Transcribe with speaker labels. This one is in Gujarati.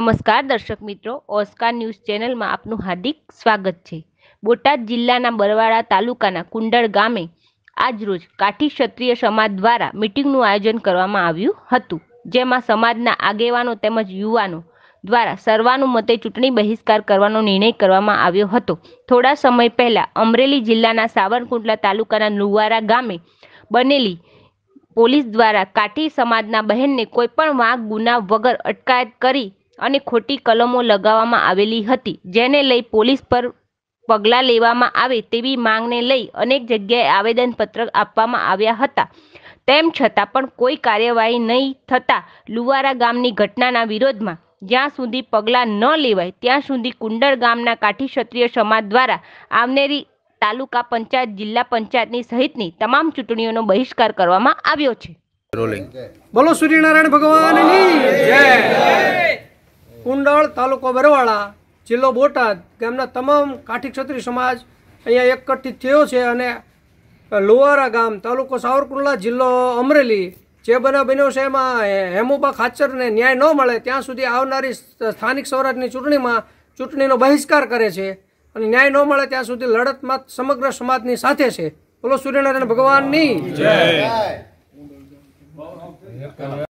Speaker 1: નમસ્કાર દર્શક મિત્રો ઓસ્કાર ન્યૂઝ ચેનલમાં આપનું હાર્દિક સ્વાગત છે બોટાદ જિલ્લાના બરવાડા તાલુકાના કુંડળ ગામે આજરોજ કાઠી ક્ષત્રિય સમાજ દ્વારા મિટિંગનું આયોજન કરવામાં આવ્યું હતું જેમાં સમાજના આગેવાનો તેમજ યુવાનો દ્વારા સર્વાનુમતે ચૂંટણી બહિષ્કાર કરવાનો નિર્ણય કરવામાં આવ્યો હતો થોડા સમય પહેલાં અમરેલી જિલ્લાના સાવરકુંડલા તાલુકાના લુવારા ગામે બનેલી પોલીસ દ્વારા કાઠી સમાજના બહેનને કોઈપણ વાંક ગુના વગર અટકાયત કરી અને ખોટી કલમો લગાવવામાં આવેલી હતી જેને લઈ પોલીસ પર પગલાં લેવામાં આવે તેવી માંગને લઈ અનેક જગ્યાએ આવેદનપત્ર આપવામાં આવ્યા હતા તેમ છતાં પણ કોઈ કાર્યવાહી નહીં થતાં લુવારા ગામની ઘટનાના વિરોધમાં જ્યાં સુધી પગલાં ન લેવાય ત્યાં સુધી કુંડળ ગામના કાઠી ક્ષત્રિય સમાજ દ્વારા આવનેરી તાલુકા પંચાયત જિલ્લા પંચાયતની સહિતની તમામ ચૂંટણીઓનો બહિષ્કાર કરવામાં આવ્યો છે બોલો સૂર્યનારાયણ ભગવાન કુંડળ તાલુકો બરવાળા જિલ્લો બોટાદ
Speaker 2: ગામના તમામ કાઠી ક્ષત્રિય સમાજ અહીંયા એકઠિત થયો છે અને લુવારા ગામ તાલુકો સાવરકુંડલા જિલ્લો અમરેલી જે બનાવ બન્યો છે એમાં હેમુબા ખાચરને ન્યાય ન મળે ત્યાં સુધી આવનારી સ્થાનિક સ્વરાજની ચૂંટણીમાં ચૂંટણીનો બહિષ્કાર કરે છે અને ન્યાય ન મળે ત્યાં સુધી લડતમાં સમગ્ર સમાજની સાથે છે બોલો સૂર્યનારાયણ
Speaker 3: ભગવાનની